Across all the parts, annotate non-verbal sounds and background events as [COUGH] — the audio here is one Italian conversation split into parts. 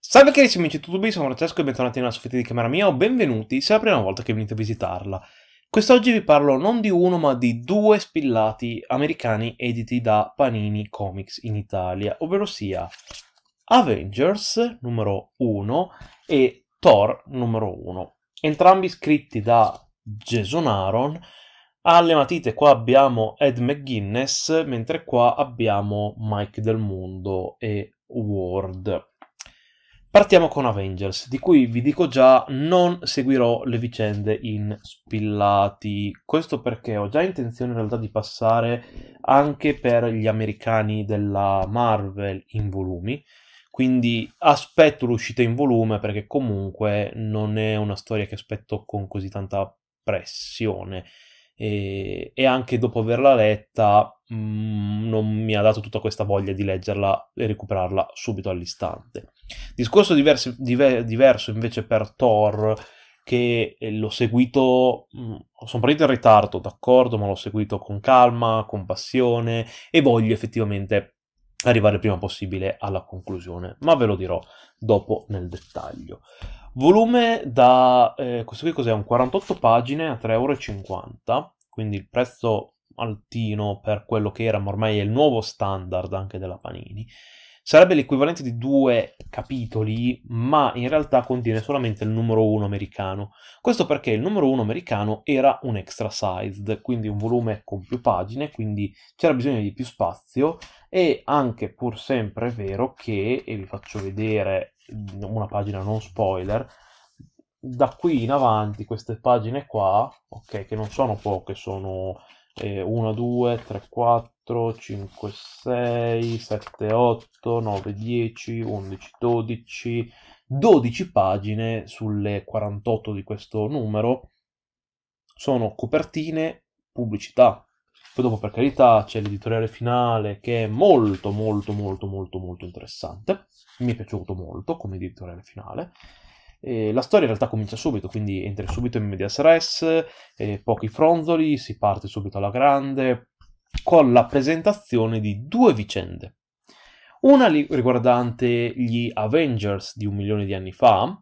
Salve carissimi amici di YouTube, sono Francesco e bentornati nella soffitta di camera mia o benvenuti se è la prima volta che venite a visitarla. Quest'oggi vi parlo non di uno ma di due spillati americani editi da Panini Comics in Italia, ovvero sia Avengers numero 1 e Thor numero 1, entrambi scritti da Jason Aaron alle matite qua abbiamo Ed McGuinness, mentre qua abbiamo Mike del Mondo e Ward. Partiamo con Avengers, di cui vi dico già non seguirò le vicende in spillati. Questo perché ho già intenzione in realtà di passare anche per gli americani della Marvel in volumi, quindi aspetto l'uscita in volume perché comunque non è una storia che aspetto con così tanta pressione e, e anche dopo averla letta mh, mm, non mi ha dato tutta questa voglia di leggerla e recuperarla subito all'istante. Discorso diverso, diver, diverso invece per Thor, che l'ho seguito, mm, sono partito in ritardo, d'accordo, ma l'ho seguito con calma, con passione e voglio effettivamente arrivare il prima possibile alla conclusione, ma ve lo dirò dopo nel dettaglio. Volume da... Eh, questo qui cos'è? Un 48 pagine a 3,50 euro, quindi il prezzo altino per quello che era, ma ormai è il nuovo standard anche della Panini. Sarebbe l'equivalente di due capitoli, ma in realtà contiene solamente il numero 1 americano. Questo perché il numero 1 americano era un extra sized, quindi un volume con più pagine, quindi c'era bisogno di più spazio e anche pur sempre è vero che, e vi faccio vedere una pagina non spoiler, da qui in avanti queste pagine qua, ok, che non sono poche, sono eh, 1, 2, 3, 4, 5, 6, 7, 8, 9, 10, 11, 12, 12 pagine sulle 48 di questo numero sono copertine pubblicità. Poi dopo per carità c'è l'editoriale finale che è molto molto molto molto molto interessante, mi è piaciuto molto come editoriale finale. Eh, la storia in realtà comincia subito, quindi entri subito in medias res, eh, pochi fronzoli, si parte subito alla grande, con la presentazione di due vicende. Una riguardante gli Avengers di un milione di anni fa,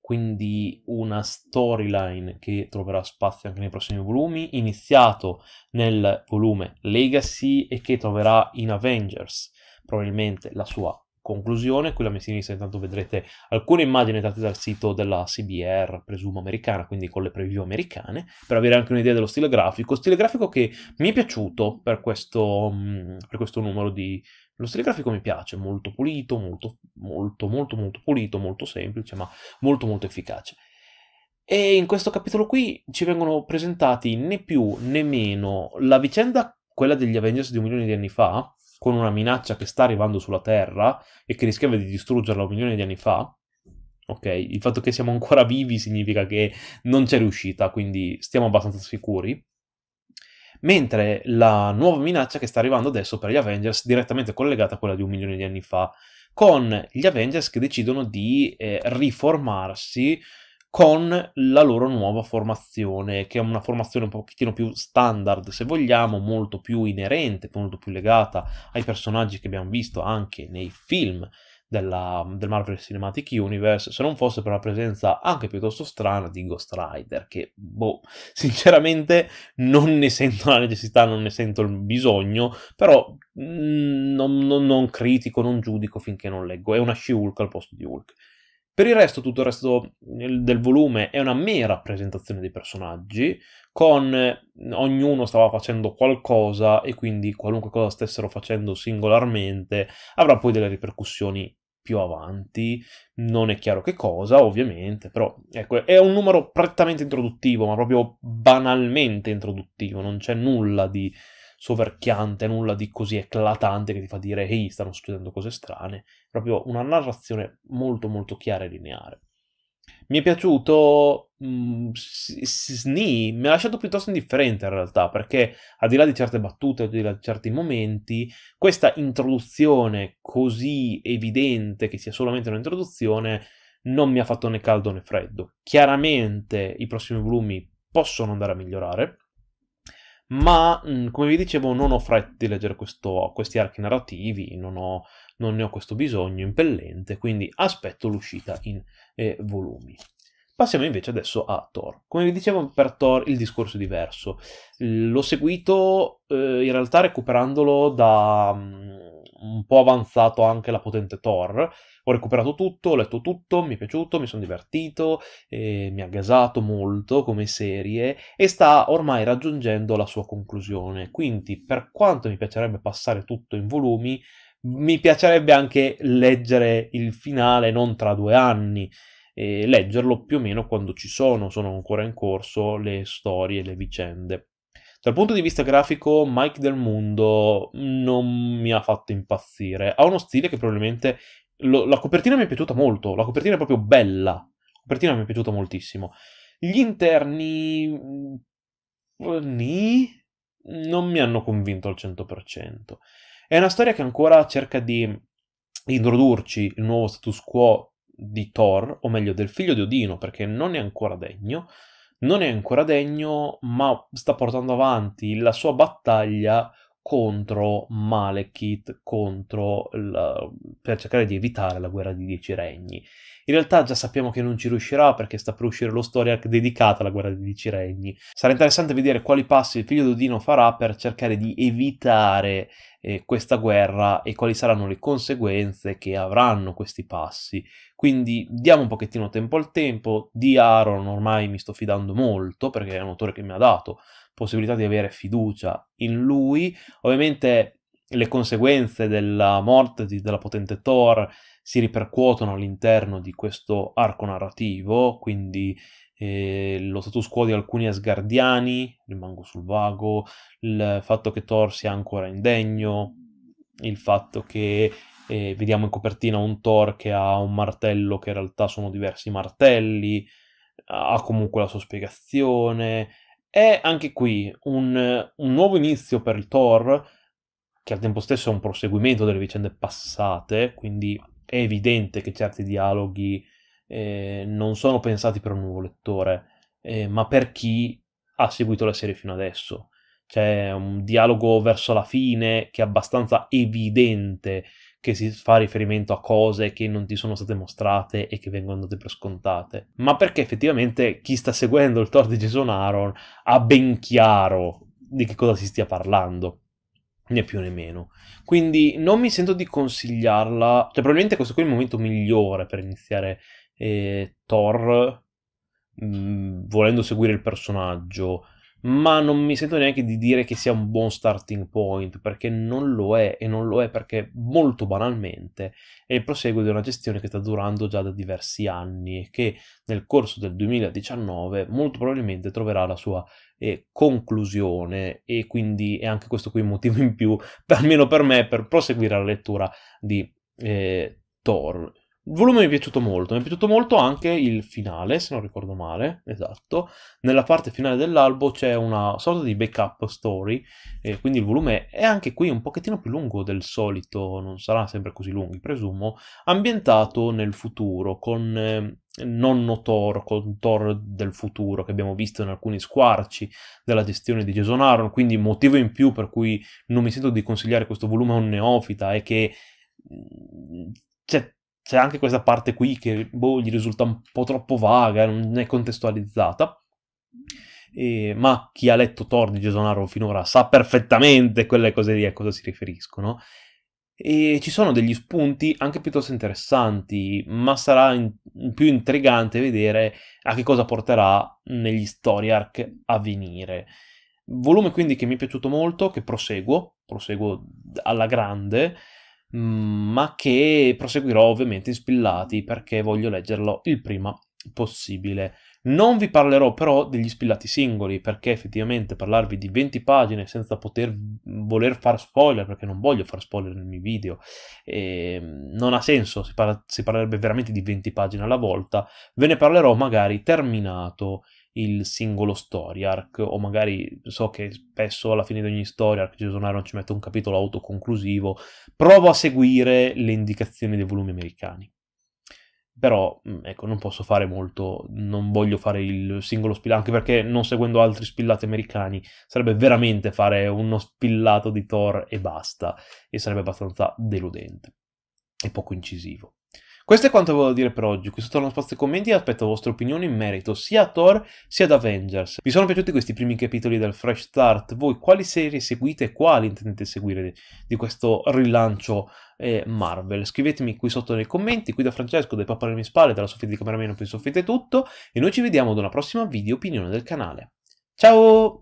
quindi una storyline che troverà spazio anche nei prossimi volumi, iniziato nel volume Legacy e che troverà in Avengers probabilmente la sua conclusione, qui la mia sinistra intanto vedrete alcune immagini tratte dal sito della CBR, presumo americana, quindi con le preview americane, per avere anche un'idea dello stile grafico, stile grafico che mi è piaciuto per questo, mm, per questo numero di... Lo stile grafico mi piace, molto pulito, molto, molto, molto, molto pulito, molto semplice, ma molto, molto efficace. E in questo capitolo qui ci vengono presentati né più né meno la vicenda, quella degli Avengers di un milione di anni fa, con una minaccia che sta arrivando sulla Terra e che rischiava di distruggerla un milione di anni fa, ok? Il fatto che siamo ancora vivi significa che non c'è riuscita, quindi stiamo abbastanza sicuri. Mentre la nuova minaccia che sta arrivando adesso per gli Avengers è direttamente collegata a quella di un milione di anni fa, con gli Avengers che decidono di eh, riformarsi con la loro nuova formazione, che è una formazione un pochettino più standard, se vogliamo, molto più inerente, molto più legata ai personaggi che abbiamo visto anche nei film della, del Marvel Cinematic Universe, se non fosse per la presenza anche piuttosto strana di Ghost Rider, che, boh, [LAUGHS] sinceramente non ne sento la necessità, non ne sento il bisogno, però mm, non, non, non critico, non giudico finché non leggo, è una She-Hulk al posto di Hulk. Per il resto, tutto il resto del volume è una mera presentazione dei personaggi, con eh, ognuno stava facendo qualcosa e quindi qualunque cosa stessero facendo singolarmente avrà poi delle ripercussioni più avanti, non è chiaro che cosa, ovviamente, però ecco, è un numero prettamente introduttivo, ma proprio banalmente introduttivo, non c'è nulla di soverchiante, nulla di così eclatante che ti fa dire ehi, stanno succedendo cose strane, proprio una narrazione molto molto chiara e lineare. Mi è piaciuto mm, Sni, mi ha lasciato piuttosto indifferente in realtà, perché al di là di certe battute, al di là di certi momenti, questa introduzione così evidente che sia solamente un'introduzione non mi ha fatto né caldo né freddo. Chiaramente i prossimi volumi possono andare a migliorare, ma come vi dicevo non ho fretta di leggere questo, questi archi narrativi, non, ho, non, ne ho questo bisogno impellente, quindi aspetto l'uscita in eh, volumi. Passiamo invece adesso a Thor. Come vi dicevo per Thor il discorso è diverso. L'ho seguito eh, in realtà recuperandolo da... Mh, un po' avanzato anche la potente Thor. Ho recuperato tutto, ho letto tutto, mi è piaciuto, mi sono divertito, eh, mi ha gasato molto come serie e sta ormai raggiungendo la sua conclusione. Quindi, per quanto mi piacerebbe passare tutto in volumi, mi piacerebbe anche leggere il finale non tra due anni leggerlo più o meno quando ci sono, sono ancora in corso le storie, le vicende. Dal punto di vista grafico, Mike del Mundo non mi ha fatto impazzire. Ha uno stile che probabilmente. Lo, la copertina mi è piaciuta molto. La copertina è proprio bella. La copertina mi è piaciuta moltissimo. Gli interni. Mm, ni? Non mi hanno convinto al 100%. È una storia che ancora cerca di introdurci il nuovo status quo di Thor, o meglio del figlio di Odino, perché non è ancora degno, non è ancora degno, ma sta portando avanti la sua battaglia contro Malekith, contro il, per cercare di evitare la guerra di dieci regni. In realtà già sappiamo che non ci riuscirà perché sta per uscire lo story arc dedicato alla guerra dei dieci regni. Sarà interessante vedere quali passi il figlio d'Odino farà per cercare di evitare eh, questa guerra e quali saranno le conseguenze che avranno questi passi. Quindi diamo un pochettino tempo al tempo, di Aaron ormai mi sto fidando molto perché è un autore che mi ha dato possibilità di avere fiducia in lui. Ovviamente le conseguenze della morte di, della potente Thor si ripercuotono all'interno di questo arco narrativo, quindi eh, lo status quo di alcuni Asgardiani, rimango sul vago, il fatto che Thor sia ancora indegno, il fatto che eh, vediamo in copertina un Thor che ha un martello che in realtà sono diversi martelli, ha comunque la sua spiegazione, è anche qui un, un nuovo inizio per il Thor, che al tempo stesso è un proseguimento delle vicende passate, quindi è evidente che certi dialoghi eh, non sono pensati per un nuovo lettore, eh, ma per chi ha seguito la serie fino adesso. C'è un dialogo verso la fine che è abbastanza evidente che si fa riferimento a cose che non ti sono state mostrate e che vengono date per scontate, ma perché effettivamente chi sta seguendo il Thor di Jason Aaron ha ben chiaro di che cosa si stia parlando né più né meno. Quindi non mi sento di consigliarla, cioè probabilmente questo qui è il momento migliore per iniziare eh, Thor, mh, mm, volendo seguire il personaggio, ma non mi sento neanche di dire che sia un buon starting point perché non lo è e non lo è perché molto banalmente è il proseguo di una gestione che sta durando già da diversi anni e che nel corso del 2019 molto probabilmente troverà la sua eh, conclusione e quindi è anche questo qui un motivo in più, per, almeno per me, per proseguire la lettura di eh, Thor. Il volume mi è piaciuto molto, mi è piaciuto molto anche il finale, se non ricordo male, esatto. Nella parte finale dell'albo c'è una sorta di backup story, eh, quindi il volume è anche qui un pochettino più lungo del solito, non sarà sempre così lungo, presumo, ambientato nel futuro, con eh, nonno Thor, con Thor del futuro che abbiamo visto in alcuni squarci della gestione di Jason Aaron, quindi motivo in più per cui non mi sento di consigliare questo volume a un neofita è che... Mm, c'è c'è anche questa parte qui che boh, gli risulta un po' troppo vaga, non è contestualizzata. E, ma chi ha letto Thor di Gesonaro finora sa perfettamente quelle cose lì a cosa si riferiscono. E ci sono degli spunti anche piuttosto interessanti, ma sarà in, più intrigante vedere a che cosa porterà negli story arc a venire. Volume quindi che mi è piaciuto molto, che proseguo, proseguo alla grande. Mm, ma che proseguirò ovviamente in spillati perché voglio leggerlo il prima possibile. Non vi parlerò però degli spillati singoli perché effettivamente parlarvi di 20 pagine senza poter voler fare spoiler perché non voglio fare spoiler nel mio video eh, non ha senso, si, parla, si parlerebbe veramente di 20 pagine alla volta, ve ne parlerò magari terminato il singolo story arc o magari so che spesso alla fine di ogni story arc Gesonaro ci mette un capitolo autoconclusivo provo a seguire le indicazioni dei volumi americani però mm, ecco non posso fare molto non voglio fare il singolo spillato anche perché non seguendo altri spillati americani sarebbe veramente fare uno spillato di Thor e basta e sarebbe abbastanza deludente e poco incisivo questo è quanto volevo dire per oggi, qui sotto lo spazio commenti aspetto la vostra opinione in merito sia a Thor sia ad Avengers. Vi sono piaciuti questi primi capitoli del Fresh Start? Voi quali serie seguite e quali intendete seguire di questo rilancio eh, Marvel? Scrivetemi qui sotto nei commenti, qui da Francesco, dai papà alle mie spalle, dalla soffitta di cameraman, per il è tutto e noi ci vediamo ad una prossima video opinione del canale. Ciao!